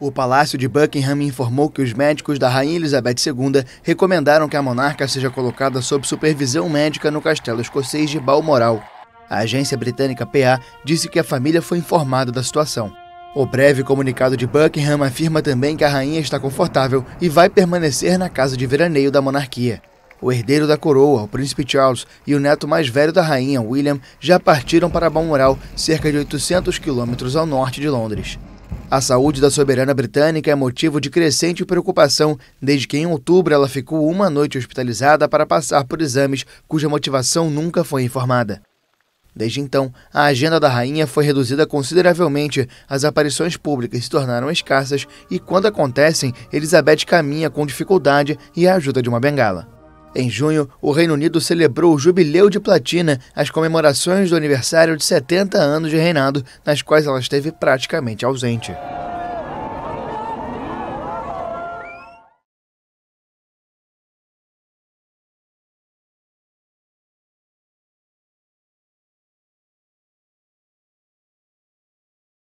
O Palácio de Buckingham informou que os médicos da Rainha Elizabeth II recomendaram que a monarca seja colocada sob supervisão médica no castelo escocês de Balmoral. A agência britânica PA disse que a família foi informada da situação. O breve comunicado de Buckingham afirma também que a rainha está confortável e vai permanecer na casa de veraneio da monarquia. O herdeiro da coroa, o príncipe Charles, e o neto mais velho da rainha, William, já partiram para Balmoral, cerca de 800 quilômetros ao norte de Londres. A saúde da soberana britânica é motivo de crescente preocupação desde que, em outubro, ela ficou uma noite hospitalizada para passar por exames cuja motivação nunca foi informada. Desde então, a agenda da rainha foi reduzida consideravelmente, as aparições públicas se tornaram escassas e, quando acontecem, Elizabeth caminha com dificuldade e a ajuda de uma bengala. Em junho, o Reino Unido celebrou o Jubileu de Platina, as comemorações do aniversário de 70 anos de reinado, nas quais ela esteve praticamente ausente.